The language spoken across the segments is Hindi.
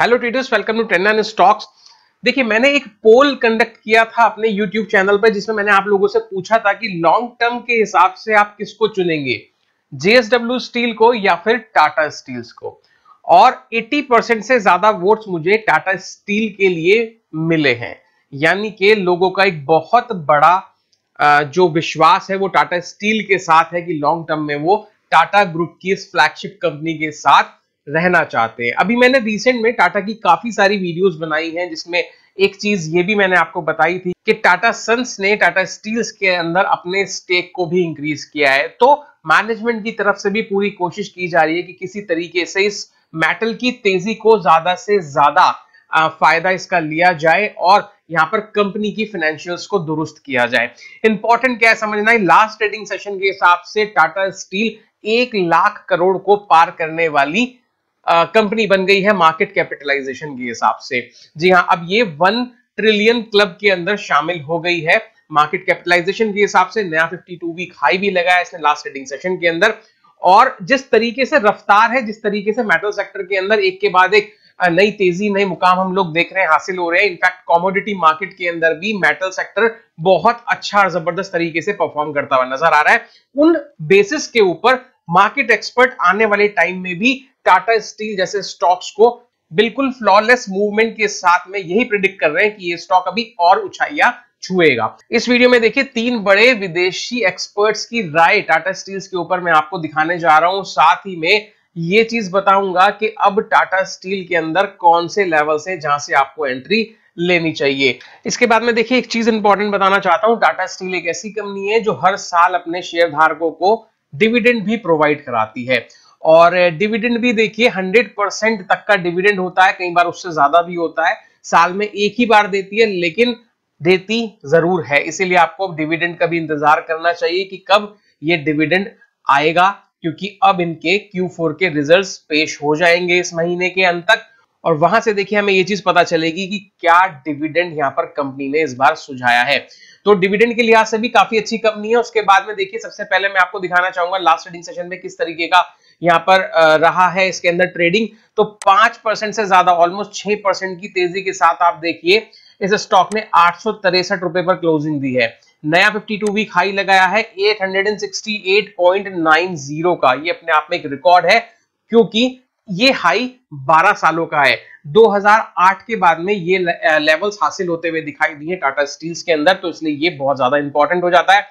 Hello traders welcome to trend and stocks देखिए मैंने एक पोल कंडक्ट किया था अपने यूट्यूब चैनल पर जिसमें मैंने आप लोगों से पूछा था कि लॉन्ग टर्म के हिसाब से आप किसको चुनेंगे जेएसडब्ल्यू स्टील को या फिर टाटा स्टील्स को और 80 परसेंट से ज्यादा वोट्स मुझे टाटा स्टील के लिए मिले हैं यानी कि लोगों का एक बहुत बड़ा जो विश्वास है वो टाटा स्टील के साथ है कि लॉन्ग टर्म में वो टाटा ग्रुप की इस फ्लैगशिप कंपनी के साथ रहना चाहते हैं अभी मैंने रिसेंट में टाटा की काफी सारी वीडियोस बनाई हैं जिसमें एक चीज ये भी मैंने आपको बताई थी कि टाटा सन्स ने टाटा स्टील्स के अंदर अपने स्टेक को भी इंक्रीज किया है तो मैनेजमेंट की तरफ से भी पूरी कोशिश की जा रही है कि किसी तरीके से इस मेटल की तेजी को ज्यादा से ज्यादा फायदा इसका लिया जाए और यहाँ पर कंपनी की फाइनेंशियल्स को दुरुस्त किया जाए इंपॉर्टेंट क्या है समझना है लास्ट ट्रेडिंग सेशन के हिसाब से टाटा स्टील एक लाख करोड़ को पार करने वाली कंपनी बन गई है मार्केट कैपिटलाइजेशन के हिसाब से जी हाँ अब ये वन ट्रिलियन क्लब के अंदर शामिल हो गई है मार्केट कैपिटलाइजेशन के हिसाब से नया 52 वीक हाई भी लगा है इसने लास्ट ट्रेडिंग सेशन के अंदर और जिस तरीके से रफ्तार है जिस तरीके से मेटल सेक्टर के अंदर एक के बाद एक नई तेजी नई मुकाम हम लोग देख रहे हैं हासिल हो रहे हैं इनफैक्ट कॉमोडिटी मार्केट के अंदर भी मेटल सेक्टर बहुत अच्छा और जबरदस्त तरीके से परफॉर्म करता हुआ नजर आ रहा है उन बेसिस के ऊपर मार्केट एक्सपर्ट आने वाले टाइम में भी टाटा स्टील जैसे स्टॉक्स को बिल्कुल फ्लॉलेस मूवमेंट के साथ में यही प्रिडिक्ट कर रहे हैं कि ये स्टॉक अभी और ऊंचाइयां छुएगा इस वीडियो में देखिए तीन बड़े विदेशी एक्सपर्ट्स की राय टाटा स्टील्स के ऊपर मैं आपको दिखाने जा रहा हूं साथ ही में ये चीज बताऊंगा कि अब टाटा स्टील के अंदर कौन से लेवल से जहां से आपको एंट्री लेनी चाहिए इसके बाद में देखिए एक चीज इंपॉर्टेंट बताना चाहता हूं टाटा स्टील एक ऐसी कंपनी है जो हर साल अपने शेयर धारकों को डिविडेंड भी प्रोवाइड कराती है और डिविडेंड भी देखिए 100 परसेंट तक का डिविडेंड होता है कई बार उससे ज्यादा भी होता है साल में एक ही बार देती है लेकिन देती जरूर है इसीलिए आपको डिविडेंड का भी इंतजार करना चाहिए कि कब ये डिविडेंड आएगा क्योंकि अब इनके Q4 के रिजल्ट्स पेश हो जाएंगे इस महीने के अंत तक और वहां से देखिए हमें ये चीज पता चलेगी कि क्या डिविडेंड यहाँ पर कंपनी ने इस बार सुझाया है तो डिविडेंड के लिहाज से भी काफी अच्छी कंपनी है उसके बाद में देखिए सबसे पहले मैं आपको दिखाना चाहूंगा लास्ट रीडिंग सेशन में किस तरीके का यहाँ पर रहा है इसके अंदर ट्रेडिंग तो पांच परसेंट से ज्यादा ऑलमोस्ट छह परसेंट की तेजी के साथ आप देखिए इस स्टॉक ने आठ रुपए पर क्लोजिंग दी है नया 52 वीक हाई लगाया है 868.90 का ये अपने आप में एक रिकॉर्ड है क्योंकि ये हाई 12 सालों का है 2008 के बाद में ये लेवल्स हासिल होते हुए दिखाई दिए टाटा स्टील्स के अंदर तो इसलिए ये बहुत ज्यादा इंपॉर्टेंट हो जाता है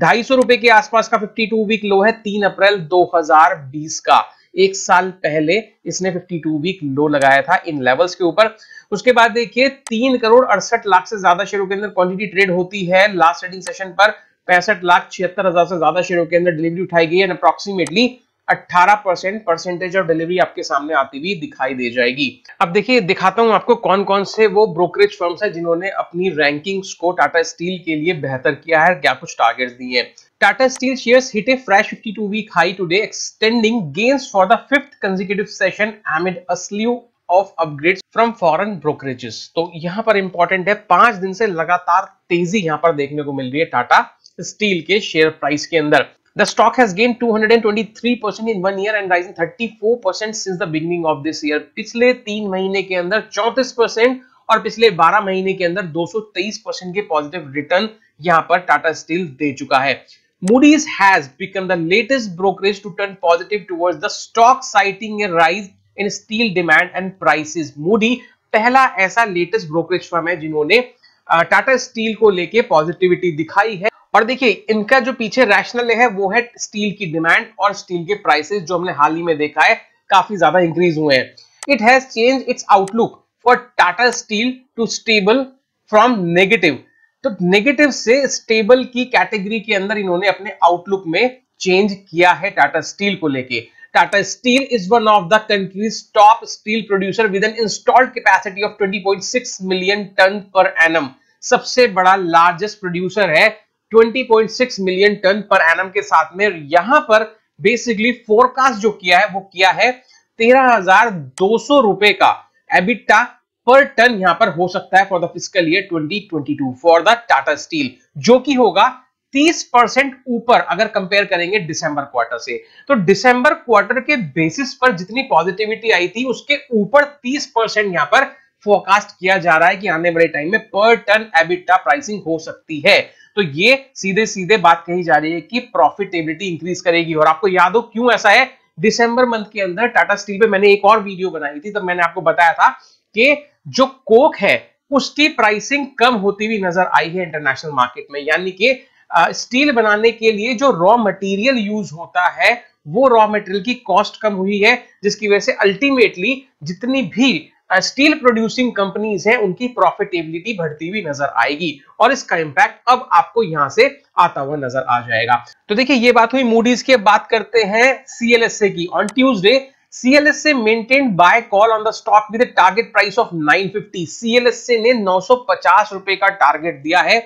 ढाई सौ रुपए के आसपास का 52 वीक लो है 3 अप्रैल 2020 का एक साल पहले इसने 52 वीक लो लगाया था इन लेवल्स के ऊपर उसके बाद देखिए तीन करोड़ अड़सठ लाख से ज्यादा शेयरों के अंदर क्वांटिटी ट्रेड होती है लास्ट ट्रेडिंग सेशन पर पैंसठ लाख छिहत्तर हजार से ज्यादा शेयरों के अंदर डिलीवरी उठाई गई है approximately 18 percent percentage of delivery आपके सामने आती हुई दिखाई दे जाएगी अब देखिए दिखाता हूं आपको कौन कौन से वो ब्रोकरेज फर्म्स हैं जिन्होंने अपनी रैंकिंग्स को टाटा स्टील के लिए बेहतर किया है क्या कुछ टारगेट्स दिए हैं Tata Steel shares hit a fresh 52-week high today, extending gains for the fifth consecutive session amid a slew of upgrades from foreign brokerages. तो यहाँ पर इंपॉर्टेंट है पांच दिन से लगातार तेजी यहाँ पर देखने को मिल रही है टाटा स्टील के शेयर प्राइस के अंदर The stock has gained 223% in one year and rising 34% since the beginning of this year. pichle 3 mahine ke andar 34% aur pichle 12 mahine ke andar 223% ke positive return yahan par tata steel de chuka hai Moody's has become the latest brokerage to turn positive towards the stock citing a rise in steel demand and prices. Moody pehla aisa latest brokerage firm hai jinhone Tata Steel को लेके पॉजिटिविटी दिखाई है और देखिए इनका जो पीछे रैशनल है वो है स्टील की डिमांड और स्टील के प्राइसेस जो हमने हाल ही में देखा है काफी ज्यादा इंक्रीज हुए हैं it has change its outlook for Tata Steel to stable from negative तो नेगेटिव से स्टेबल की कैटेगरी के अंदर इन्होंने अपने आउटलुक में चेंज किया है टाटा स्टील को लेके Tata Steel is one of the country's top steel producer with an installed capacity of 20.6 million ton per annum सबसे बड़ा लार्जेस्ट प्रोड्यूसर है 20.6 मिलियन टन पर एनम के साथ में यहां पर बेसिकली फोरकास्ट जो किया है वो किया है तेरह हजार दो सौ रुपए का एबिटा पर टन यहां पर हो सकता है for the physical year 2022 for the Tata Steel जो कि होगा 30 परसेंट ऊपर अगर कंपेयर करेंगे दिसंबर क्वार्टर से तो दिसंबर क्वार्टर के बेसिस पर जितनी पॉजिटिविटी आई थी उसके ऊपर 30 परसेंट यहां पर फोरकास्ट किया जा रहा है कि आने वाले टाइम में पर टन एबिटा प्राइसिंग हो सकती है तो ये सीधे सीधे बात कही जा रही है कि प्रॉफिटेबिलिटी इंक्रीज करेगी और आपको याद हो क्यों ऐसा है दिसंबर मंथ के अंदर टाटा स्टील पे मैंने एक और वीडियो बनाई थी तब मैंने आपको बताया था कि जो कोक है उसकी प्राइसिंग कम होती हुई नजर आई है इंटरनेशनल मार्केट में यानी कि स्टील बनाने के लिए जो रॉ मटेरियल यूज होता है वो रॉ मटेरियल की कॉस्ट कम हुई है जिसकी वजह से अल्टीमेटली जितनी भी स्टील प्रोड्यूसिंग कंपनीज हैं उनकी प्रॉफिटेबिलिटी बढ़ती हुई नजर आएगी और इसका इंपैक्ट अब आपको यहां से आता हुआ नजर आ जाएगा तो देखिए ये बात हुई मूडीज की बात करते हैं सीएलएसए की on Tuesday CLSA maintain buy call on the stock with target price of 950 CLSA ने नौ रुपए का टारगेट दिया है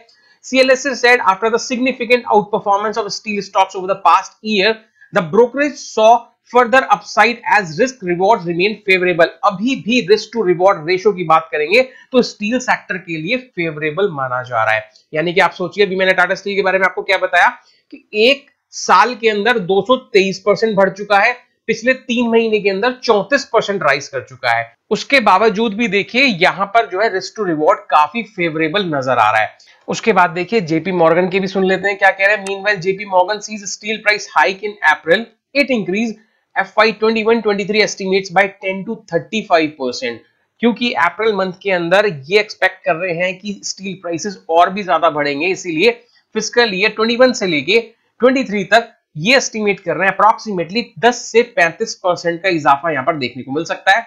CLSA said after the significant outperformance of steel stocks over the past year the brokerage saw further upside as risk reward remain favourable अभी भी रिस्क टू रिवॉर्ड रेशियो की बात करेंगे तो स्टील सेक्टर के लिए फेवरेबल माना जा रहा है यानी कि आप सोचिए अभी मैंने टाटा स्टील के बारे में आपको क्या बताया कि एक साल के अंदर 223 परसेंट बढ़ चुका है पिछले तीन महीने के अंदर 34 परसेंट राइस कर चुका है उसके बावजूद भी देखिए यहां पर जो है रिस्क टू रिवॉर्ड काफी फेवरेबल नजर आ रहा है उसके बाद देखिए जेपी मॉर्गन के भी सुन लेते हैं क्या कह रहे हैं mean JP Morgan sees steel price hike in April it increase FY 21-23 estimates by 10 to 35 percent क्योंकि अप्रैल मंथ के अंदर ये एक्सपेक्ट कर रहे हैं कि स्टील प्राइसेस और भी ज्यादा बढ़ेंगे इसीलिए फिजिकल ईयर 21 से लेके 23 तक ये एस्टिमेट कर रहे हैं अप्रोक्सीमेटली 10 से 35 परसेंट का इजाफा यहां पर देखने को मिल सकता है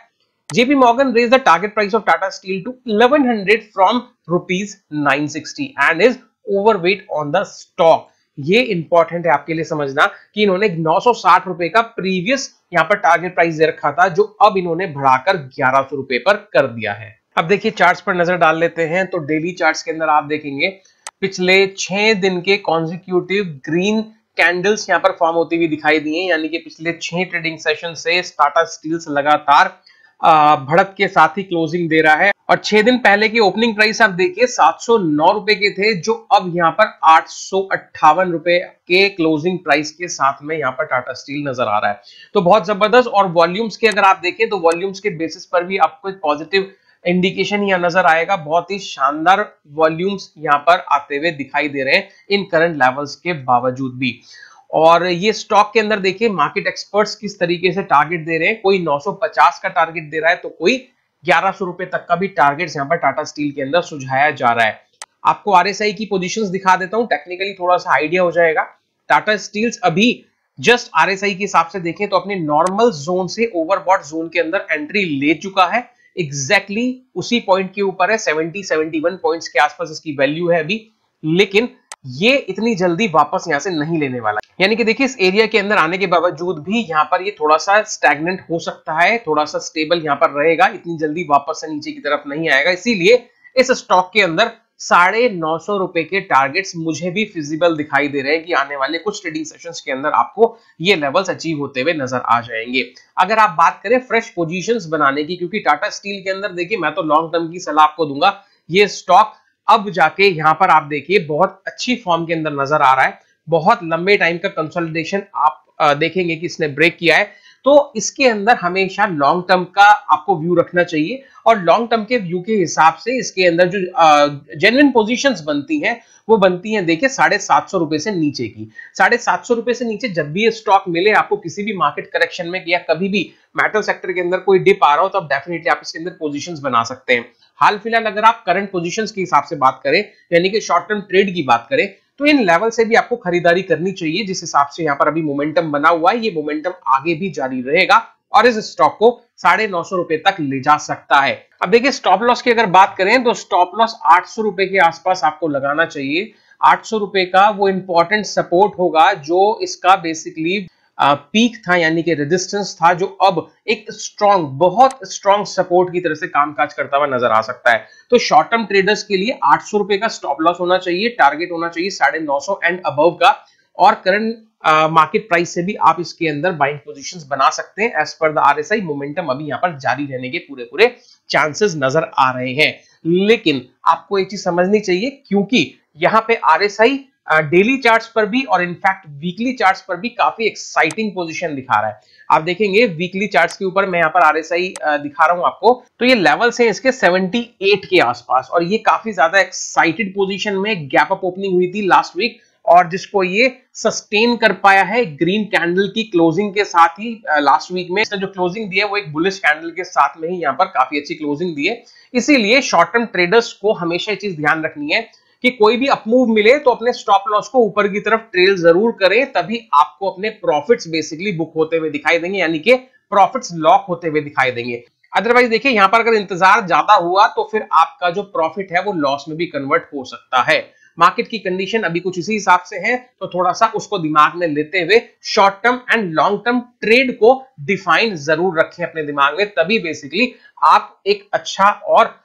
JP Morgan raise the target price of Tata Steel to 1100 from rupees 960 and is overweight on the stock ये इंपॉर्टेंट है आपके लिए समझना कि इन्होंने नौ रुपए का प्रीवियस यहाँ पर टारगेट प्राइस दे रखा था जो अब इन्होंने बढ़ाकर ग्यारह रुपए पर कर दिया है अब देखिए चार्ट्स पर नजर डाल लेते हैं तो डेली चार्ट्स के अंदर आप देखेंगे पिछले छह दिन के कॉन्जिक्यूटिव ग्रीन कैंडल्स यहाँ पर फॉर्म होती हुई दिखाई दी यानी कि पिछले छह ट्रेडिंग सेशन से टाटा स्टील्स लगातार भड़क के साथ ही क्लोजिंग दे रहा है और छह दिन पहले की ओपनिंग प्राइस आप देखिए सात सौ नौ रुपए के थे जो अब यहाँ पर आठ सौ अट्ठावन रुपए के क्लोजिंग प्राइस के साथ में यहाँ पर टाटा स्टील नजर आ रहा है तो बहुत जबरदस्त और वॉल्यूम्स के अगर आप देखें तो वॉल्यूम्स के बेसिस पर भी आपको एक पॉजिटिव इंडिकेशन यहां नजर आएगा बहुत ही शानदार वॉल्यूम्स यहाँ पर आते हुए दिखाई दे रहे हैं इन करंट लेवल्स के बावजूद भी और ये स्टॉक के अंदर देखिए मार्केट एक्सपर्ट्स किस तरीके से टारगेट दे रहे हैं कोई 950 का टारगेट दे रहा है तो कोई ग्यारह सौ रुपए तक का भी टारगेट यहाँ पर टाटा स्टील के अंदर सुझाया जा रहा है आपको आरएसआई की पोजीशंस दिखा देता हूँ टेक्निकली थोड़ा सा आइडिया हो जाएगा टाटा स्टील्स अभी जस्ट आरएसआई के हिसाब से देखें तो अपने नॉर्मल जोन से ओवरबॉट जोन के अंदर एंट्री ले चुका है एग्जैक्टली exactly उसी पॉइंट के ऊपर है सेवेंटी 71 पॉइंट्स के आसपास इसकी वैल्यू है अभी लेकिन ये इतनी जल्दी वापस यहाँ से नहीं लेने वाला यानी कि देखिए इस एरिया के अंदर आने के बावजूद भी यहाँ पर ये थोड़ा सा स्टैग्नेंट हो सकता है थोड़ा सा स्टेबल यहाँ पर रहेगा इतनी जल्दी वापस से नीचे की तरफ नहीं आएगा इसीलिए इस स्टॉक के अंदर साढ़े नौ सौ रुपए के टारगेट्स मुझे भी फिजिबल दिखाई दे रहे हैं कि आने वाले कुछ ट्रेडिंग सेशंस के अंदर आपको ये लेवल्स अचीव होते हुए नजर आ जाएंगे अगर आप बात करें फ्रेश पोजीशंस बनाने की क्योंकि टाटा स्टील के अंदर देखिए मैं तो लॉन्ग टर्म की सलाह आपको दूंगा ये स्टॉक अब जाके यहां पर आप देखिए बहुत अच्छी फॉर्म के अंदर नजर आ रहा है बहुत लंबे टाइम का कंसोलिडेशन आप देखेंगे कि इसने ब्रेक किया है तो इसके अंदर हमेशा लॉन्ग टर्म का आपको व्यू रखना चाहिए और लॉन्ग टर्म के व्यू के हिसाब से इसके अंदर जो जेन्यन पोजिशन बनती हैं वो बनती हैं देखिए साढ़े सात सौ रुपए से नीचे की साढ़े सात सौ रुपए से नीचे जब भी ये स्टॉक मिले आपको किसी भी मार्केट करेक्शन में या कभी भी मेटल सेक्टर के अंदर कोई डिप आ रहा हो तो आप डेफिनेटली आप इसके अंदर पोजिशन बना सकते हैं हाल फिलहाल अगर आप करंट पोजिशन के हिसाब से बात करें यानी कि शॉर्ट टर्म ट्रेड की बात करें तो इन लेवल से भी आपको खरीदारी करनी चाहिए जिस हिसाब से यहाँ पर अभी मोमेंटम बना हुआ है ये मोमेंटम आगे भी जारी रहेगा और इस स्टॉक को साढ़े नौ सौ रुपए तक ले जा सकता है अब देखिए स्टॉप लॉस की अगर बात करें तो स्टॉप लॉस आठ सौ रुपए के आसपास आपको लगाना चाहिए आठ सौ रुपए का वो इंपॉर्टेंट सपोर्ट होगा जो इसका बेसिकली पीक था यानी कि रेजिस्टेंस था जो अब एक स्ट्रॉन्ग बहुत स्ट्रॉन्ग सपोर्ट की तरह से कामकाज करता हुआ नजर आ सकता है तो शॉर्ट टर्म ट्रेडर्स के लिए आठ रुपए का स्टॉप लॉस होना चाहिए टारगेट होना चाहिए साढ़े नौ सौ एंड अबव का और करंट मार्केट प्राइस से भी आप इसके अंदर बाइंग पोजीशंस बना सकते हैं as per the RSI momentum अभी यहाँ पर जारी रहने के पूरे पूरे चांसेस नजर आ रहे हैं लेकिन आपको एक चीज समझनी चाहिए क्योंकि यहाँ पे आरएसआई डेली चार्ट्स पर भी और इनफैक्ट वीकली चार्ट्स पर भी काफी एक्साइटिंग पोजीशन दिखा रहा है आप देखेंगे वीकली चार्ट्स के ऊपर मैं यहाँ पर आरएसआई दिखा रहा हूं आपको तो ये लेवल्स है इसके 78 के आसपास और ये काफी ज्यादा एक्साइटेड पोजीशन में गैप अप ओपनिंग हुई थी लास्ट वीक और जिसको ये सस्टेन कर पाया है ग्रीन कैंडल की क्लोजिंग के साथ ही लास्ट वीक में जो क्लोजिंग दी है वो एक बुलिश कैंडल के साथ में ही यहाँ पर काफी अच्छी क्लोजिंग दी है इसीलिए शॉर्ट टर्म ट्रेडर्स को हमेशा ये चीज ध्यान रखनी है कि कोई भी अपमूव मिले तो अपने स्टॉप लॉस को ऊपर की तरफ ट्रेल जरूर करें तभी आपको अपने प्रॉफिट्स बेसिकली बुक होते हुए दिखाई देंगे यानी कि प्रॉफिट्स लॉक होते हुए दिखाई देंगे अदरवाइज देखिए यहां पर अगर इंतजार ज्यादा हुआ तो फिर आपका जो प्रॉफिट है वो लॉस में भी कन्वर्ट हो सकता है मार्केट की कंडीशन अभी कुछ इसी हिसाब से है तो थोड़ा सा उसको दिमाग में लेते हुए short term and long term trade को डिफाइन जरूर रखें अपने दिमाग में तभी बेसिकली आप एक अच्छा और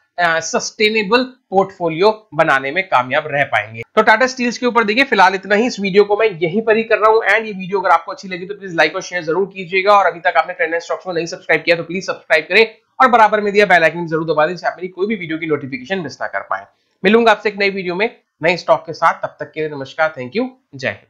सस्टेनेबल पोर्टफोलियो बनाने में कामयाब रह पाएंगे तो टाटा स्टील्स के ऊपर देखिए फिलहाल इतना ही इस वीडियो को मैं यहीं पर ही कर रहा हूं एंड ये वीडियो अगर आपको अच्छी लगी तो प्लीज लाइक और शेयर जरूर कीजिएगा और अभी तक आपने ट्रेंड स्टॉक्स में नहीं सब्सक्राइब किया तो प्लीज सब्सक्राइब करें और बराबर में दिया बेल आइकन जरूर दबा दें आप मेरी कोई भी वीडियो की नोटिफिकेशन मिस ना कर पाए मिलूंगा आपसे एक नई वीडियो में नए स्टॉक के साथ तब तक के लिए नमस्कार थैंक यू जय हिंद